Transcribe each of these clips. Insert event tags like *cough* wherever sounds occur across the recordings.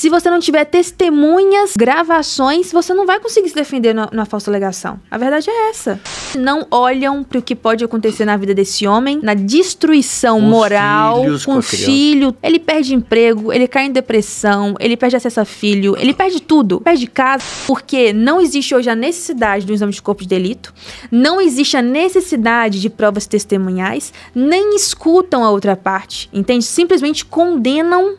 Se você não tiver testemunhas, gravações, você não vai conseguir se defender na, falsa alegação. A verdade é essa. Não olham para o que pode acontecer na vida desse homem, na destruição com moral, filhos, com, com filho. Ele perde emprego, ele cai em depressão, ele perde acesso a filho, ele perde tudo. Perde casa, porque não existe hoje a necessidade um exame de corpo de delito, não existe a necessidade de provas testemunhais, nem escutam a outra parte, entende? Simplesmente condenam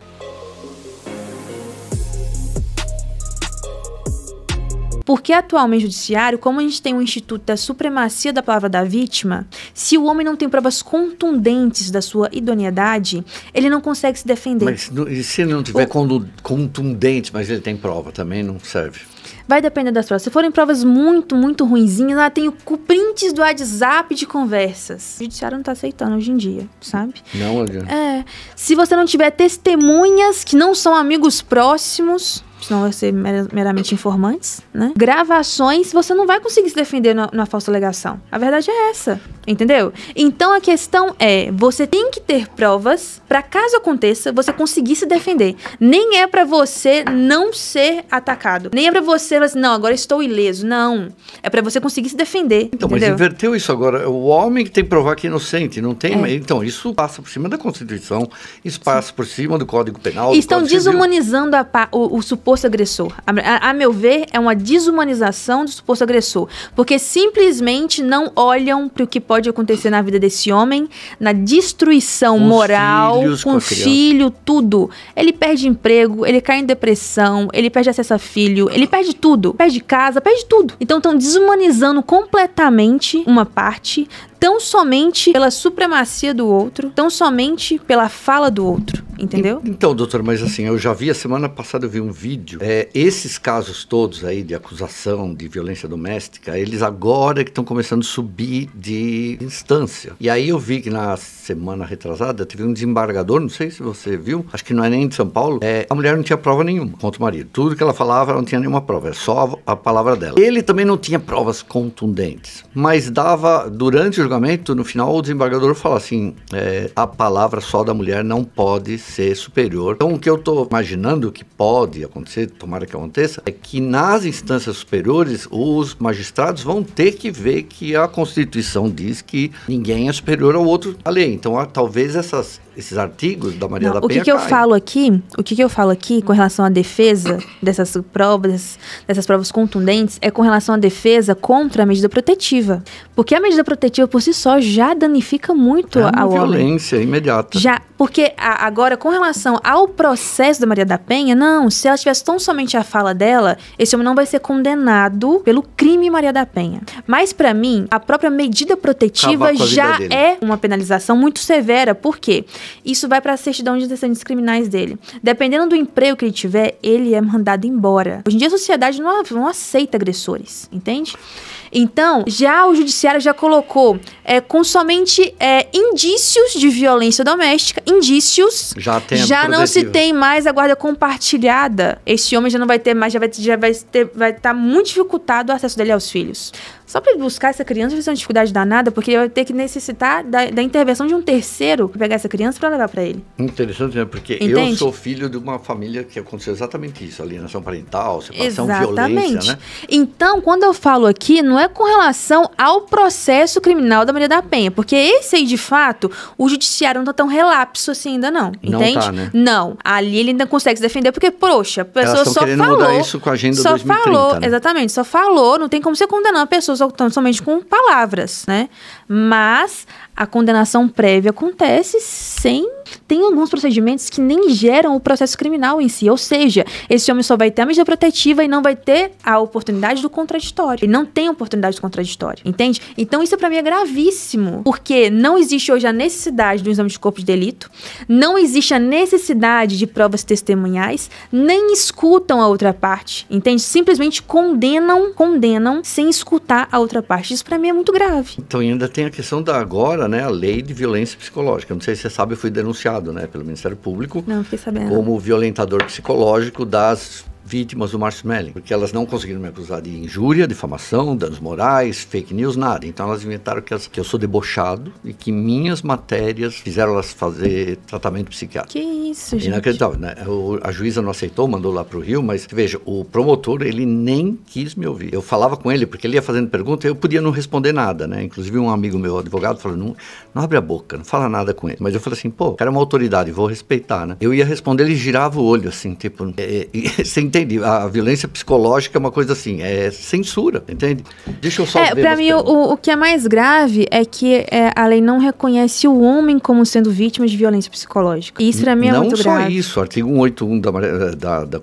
Porque atualmente judiciário, como a gente tem o um instituto da supremacia da palavra da vítima, se o homem não tem provas contundentes da sua idoneidade, ele não consegue se defender. Mas e se ele não tiver o... contundente, mas ele tem prova também, não serve? Vai depender das provas. Se forem provas muito, muito ruinzinhas, lá tem o prints do WhatsApp de conversas. O judiciário não tá aceitando hoje em dia, sabe? Não, Adriana. É. Se você não tiver testemunhas que não são amigos próximos, senão vai ser meramente informantes, né? Gravações, você não vai conseguir se defender na, falsa alegação. A verdade é essa, entendeu? Então a questão é, você tem que ter provas para caso aconteça, você conseguir se defender. Nem é para você não ser atacado. Nem é para você, assim, não, agora estou ileso. Não, é para você conseguir se defender. Então, entendeu? mas inverteu isso agora. O homem que tem que provar que é inocente, não tem. É. Então, isso passa por cima da Constituição, isso passa Sim. por cima do Código Penal. E estão desumanizando a, o, o suposto suposto agressor. A, a, meu ver, é uma desumanização do suposto agressor, porque simplesmente não olham para o que pode acontecer na vida desse homem, na destruição com moral, com, com filho, tudo. Ele perde emprego, ele cai em depressão, ele perde acesso a filho, ele perde tudo, perde casa, perde tudo. Então estão desumanizando completamente uma parte, tão somente pela supremacia do outro, tão somente pela fala do outro, entendeu? Então, doutor, mas assim, eu já vi a semana passada, eu vi um vídeo. É, esses casos todos aí de acusação de violência doméstica, eles agora que estão começando a subir de instância. E aí eu vi que na semana retrasada teve um desembargador, não sei se você viu, acho que não é nem de São Paulo, é, a mulher não tinha prova nenhuma contra o marido. Tudo que ela falava, ela não tinha nenhuma prova, é só a palavra dela. Ele também não tinha provas contundentes, mas dava, durante o julgamento, no final, o desembargador fala assim: é, a palavra só da mulher não pode ser superior. Então, o que eu estou imaginando que pode acontecer, tomara que aconteça, é que nas instâncias superiores, os magistrados vão ter que ver que a Constituição diz que ninguém é superior ao outro à lei. Então, há, talvez essas, esses artigos da Maria não, da Penha. O que, que eu falo aqui, o que, que eu falo aqui com relação à defesa *coughs* dessas provas, dessas provas contundentes, é com relação à defesa contra a medida protetiva. Porque a medida protetiva, por por si só já danifica muito é ao violência homem. violência imediata. Já, porque a, agora com relação ao processo da Maria da Penha, não, se ela tivesse tão somente a fala dela, esse homem não vai ser condenado pelo crime Maria da Penha. Mas para mim, a própria medida protetiva já é uma penalização muito severa, porque isso vai para a certidão de antecedentes criminais dele. Dependendo do emprego que ele tiver, ele é mandado embora. Hoje em dia a sociedade não, não aceita agressores, entende? Então, já o judiciário já colocou é, com somente é, indícios de violência doméstica, indícios. Já, tem já não se tem mais a guarda compartilhada. Esse homem já não vai ter mais, já vai estar já vai ter, vai tá muito dificultado o acesso dele aos filhos. Só para buscar essa criança vai ser uma dificuldade danada, porque ele vai ter que necessitar da, da intervenção de um terceiro para pegar essa criança para levar para ele. Interessante, né? Porque Entende? eu sou filho de uma família que aconteceu exatamente isso, alienação parental, separação, exatamente. violência, né? Então, quando eu falo aqui, não é com relação ao processo criminal da Maria da Penha, porque esse aí, de fato, o judiciário não tá tão relapso assim ainda não, entende? Não, tá, né? não. Ali ele ainda consegue se defender, porque, poxa, a pessoa só falou... isso com a agenda só 2030, falou, né? exatamente, só falou, não tem como você condenar a pessoa somente com palavras, né? Mas a condenação prévia acontece sem tem alguns procedimentos que nem geram o processo criminal em si. Ou seja, esse homem só vai ter a medida protetiva e não vai ter a oportunidade do contraditório. Ele não tem oportunidade do contraditório, entende? Então isso para mim é gravíssimo, porque não existe hoje a necessidade do exame de corpo de delito, não existe a necessidade de provas testemunhais, nem escutam a outra parte, entende? Simplesmente condenam, condenam sem escutar a outra parte. Isso para mim é muito grave. Então ainda tem a questão da agora, né, a lei de violência psicológica. Não sei se você sabe, foi denunciado né, pelo Ministério Público não, como violentador psicológico das vítimas do Marshmallow, porque elas não conseguiram me acusar de injúria, difamação, danos morais, fake news, nada. Então elas inventaram que, elas, que eu sou debochado e que minhas matérias fizeram elas fazer tratamento psiquiátrico. Que isso, gente? Inacreditável. Né? a juíza não aceitou, mandou lá para o Rio, mas veja, o promotor, ele nem quis me ouvir. Eu falava com ele, porque ele ia fazendo pergunta eu podia não responder nada, né? Inclusive, um amigo meu, advogado, falou: não, não abre a boca, não fala nada com ele. Mas eu falei assim: pô, o cara é uma autoridade, vou respeitar, né? Eu ia responder, ele girava o olho, assim, tipo. É, é, *laughs* você entende? A violência psicológica é uma coisa assim, é censura, entende? Deixa eu só. É, pra mim, o, o, que é mais grave é que é, a lei não reconhece o homem como sendo vítima de violência psicológica. E isso, pra mim, é muito grave. Não só isso, artigo 181 da, da, da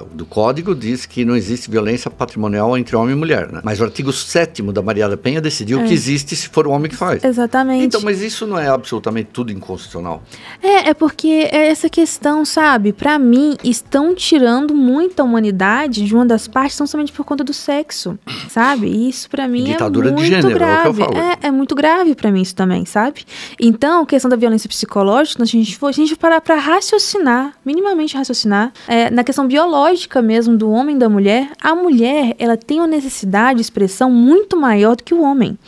do Código diz que não existe violência patrimonial entre homem e mulher, né? Mas o artigo 7 da Maria da Penha decidiu é. que existe se for o homem que faz. Exatamente. Então, mas isso não é absolutamente tudo inconstitucional? É, é porque é essa questão, sabe? Para mim, estão tirando muita humanidade de uma das partes, não somente por conta do sexo, sabe? E isso para mim é Ditadura é muito de gênero, grave. É, o que eu falo. é, é muito grave para mim isso também, sabe? Então, a questão da violência psicológica, a gente for, a gente parar para raciocinar, minimamente raciocinar, é, na questão biológica lógica mesmo do homem e da mulher, a mulher ela tem uma necessidade de expressão muito maior do que o homem.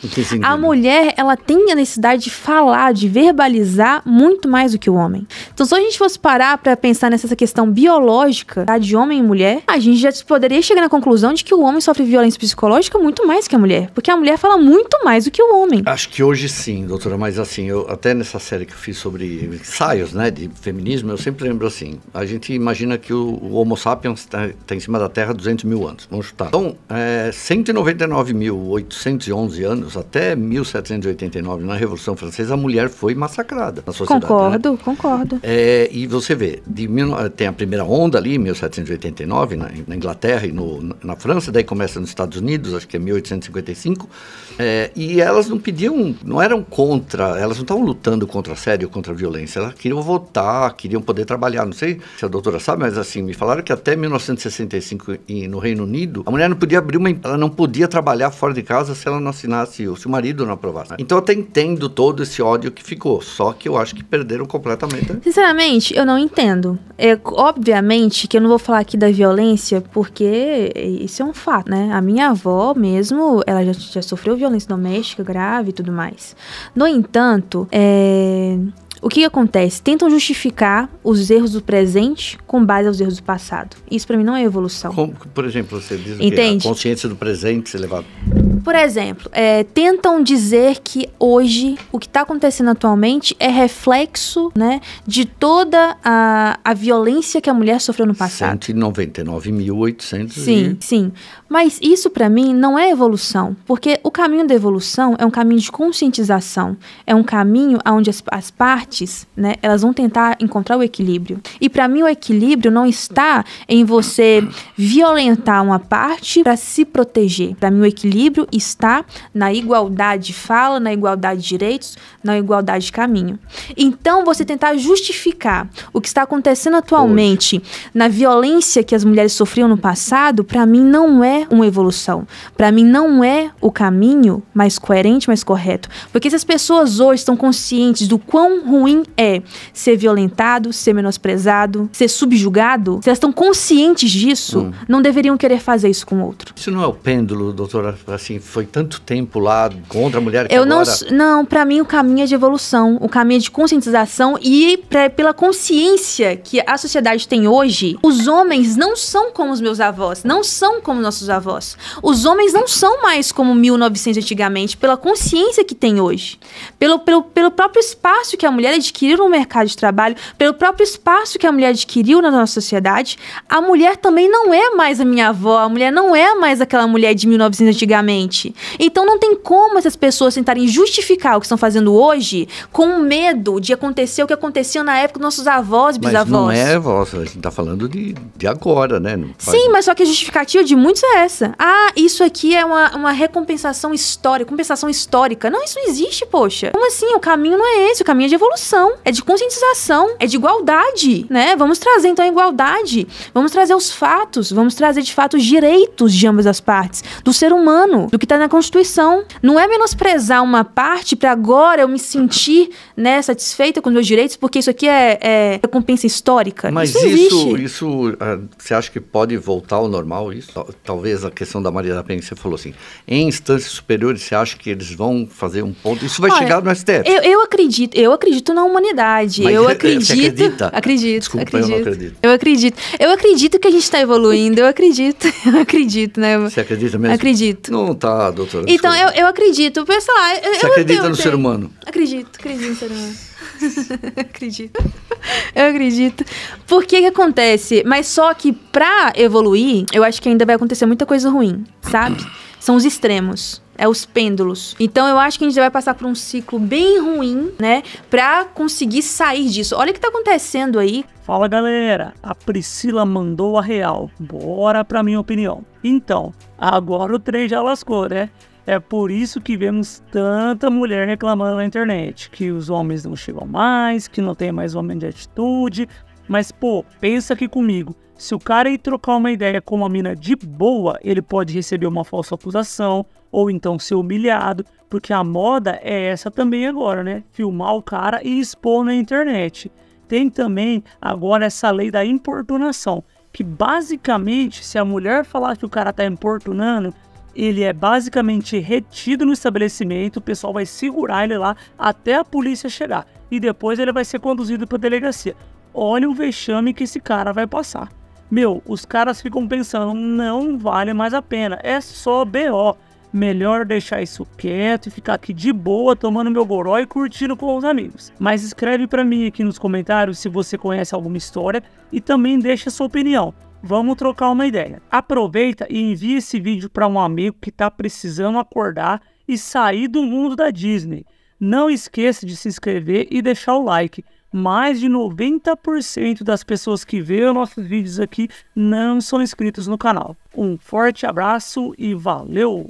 a mulher ela tem a necessidade de falar, de verbalizar muito mais do que o homem. Então, se a gente fosse parar para pensar nessa questão biológica tá, de homem e mulher, a gente já poderia chegar na conclusão de que o homem sofre violência psicológica muito mais que a mulher, porque a mulher fala muito mais do que o homem. Acho que hoje sim, doutora, mas assim, eu até nessa série que eu fiz sobre ensaios, né, de feminismo, eu sempre lembro assim, a gente imagina que o, o homo sapiens sapiens está tá em cima da Terra 200 mil anos, vamos chutar. Então, é, 199.811 anos, até 1789, na Revolução Francesa, a mulher foi massacrada na sociedade. Concordo, né? concordo. É, e você vê, de, eh, tem a primeira onda ali, 1789, na, na Inglaterra e no, na França, daí começa nos Estados Unidos, acho que é 1855, é, e elas não pediam, não eram contra, elas não estavam lutando contra a série ou contra a violência, elas queriam votar, queriam poder trabalhar. Não sei se a doutora sabe, mas assim, me falaram que a até 1965 no Reino Unido, a mulher não podia abrir uma, ela não podia trabalhar fora de casa se ela não assinasse, se o marido não aprovasse. Né? Então eu até entendo todo esse ódio que ficou, só que eu acho que perderam completamente. Né? Sinceramente, eu não entendo. É obviamente que eu não vou falar aqui da violência, porque isso é um fato, né? A minha avó mesmo, ela já, já sofreu violência doméstica grave e tudo mais. No entanto, é, o que acontece? Tentam justificar os erros do presente com base aos erros do passado. Isso para mim não é evolução. Como, por exemplo, você diz Entende? a consciência do presente se levar por exemplo, é, tentam dizer que hoje o que está acontecendo atualmente é reflexo né, de toda a, a violência que a mulher sofreu no passado. 199.800. Sim, e... sim. Mas isso para mim não é evolução, porque o caminho da evolução é um caminho de conscientização, é um caminho onde as, as partes, né, elas vão tentar encontrar o equilíbrio. E para mim o equilíbrio não está em você violentar uma parte para se proteger. Para mim o equilíbrio está na igualdade de fala, na igualdade de direitos, na igualdade de caminho. Então, você tentar justificar o que está acontecendo atualmente Hoje. na violência que as mulheres sofriam no passado, para mim não é uma evolução. Para mim não é o caminho mais coerente, mais correto. Porque se as pessoas hoje estão conscientes do quão ruim é ser violentado, ser menosprezado, ser subjugado, se elas estão conscientes disso, hum. não deveriam querer fazer isso com o outro. Isso não é o pêndulo, doutora, assim, foi tanto tempo lá contra a mulher que Eu agora... não, não para mim o caminho é de evolução, o caminho é de conscientização e pra, pela consciência que a sociedade tem hoje, os homens não são como os meus avós, não são como nossos avós. Os homens não são mais como 1900 antigamente, pela consciência que tem hoje, pelo, pelo, pelo próprio espaço que a mulher adquiriu no mercado de trabalho, pelo próprio espaço que a mulher adquiriu na nossa sociedade, a mulher também não é mais a minha avó, a mulher não é mais aquela mulher de 1900 antigamente. Então não tem como essas pessoas tentarem justificar o que estão fazendo hoje com medo de acontecer o que acontecia na época dos nossos avós e bisavós. Mas não é avós, a gente está falando de, de agora, né? Faz... Sim, mas só que a justificativa de muitos é essa. Ah, isso aqui é uma, uma recompensação histórica, compensação histórica. Não, isso não existe, poxa. Como assim? O caminho não é esse, o caminho é de evolução, é de conscientização, é de igualdade, né? Vamos trazer então a igualdade, vamos trazer os fatos, vamos trazer de fato os direitos de ambas as partes, do ser humano do que está na Constituição. Não é menosprezar uma parte para agora eu me sentir né, satisfeita com os meus direitos, porque isso aqui é, é recompensa histórica. Mas isso, isso, isso uh, você acha que pode voltar ao normal isso? Talvez a questão da Maria da Penha, você falou assim, em instâncias superiores, você acha que eles vão fazer um ponto? Isso vai Olha, chegar no STF? Eu, eu, acredito, eu acredito na humanidade. Mas eu é, é, acredito. Você acredita? Acredito. Desculpa, acredito. eu não acredito. Eu acredito. Eu acredito que a gente está evoluindo, eu acredito. *laughs* Eu acredito, né? Você acredita mesmo? Acredito. Não, tá Tá, doutora? Então, eu, eu acredito. Pessoal, lá, Você eu acredita no ser humano? Acredito, acredito no ser humano. *laughs* acredito. Eu acredito. Por que que acontece? Mas só que pra evoluir, eu acho que ainda vai acontecer muita coisa ruim, sabe? são os extremos. É os pêndulos. Então eu acho que a gente vai passar por um ciclo bem ruim, né? Pra conseguir sair disso. Olha o que tá acontecendo aí. Fala galera, a Priscila mandou a real. Bora pra minha opinião. Então, agora o trem já lascou, né? É por isso que vemos tanta mulher reclamando na internet que os homens não chegam mais, que não tem mais homem de atitude, mas, pô, pensa aqui comigo. Se o cara ir trocar uma ideia com uma mina de boa, ele pode receber uma falsa acusação ou então ser humilhado, porque a moda é essa também agora, né? Filmar o cara e expor na internet. Tem também agora essa lei da importunação, que basicamente, se a mulher falar que o cara tá importunando, ele é basicamente retido no estabelecimento, o pessoal vai segurar ele lá até a polícia chegar e depois ele vai ser conduzido para a delegacia olha o vexame que esse cara vai passar. Meu, os caras ficam pensando, não vale mais a pena, é só BO. Melhor deixar isso quieto e ficar aqui de boa tomando meu goró e curtindo com os amigos. Mas escreve para mim aqui nos comentários se você conhece alguma história e também deixa sua opinião. Vamos trocar uma ideia. Aproveita e envia esse vídeo para um amigo que está precisando acordar e sair do mundo da Disney. Não esqueça de se inscrever e deixar o like mais de 90% das pessoas que veem nossos vídeos aqui não são inscritos no canal. Um forte abraço e valeu!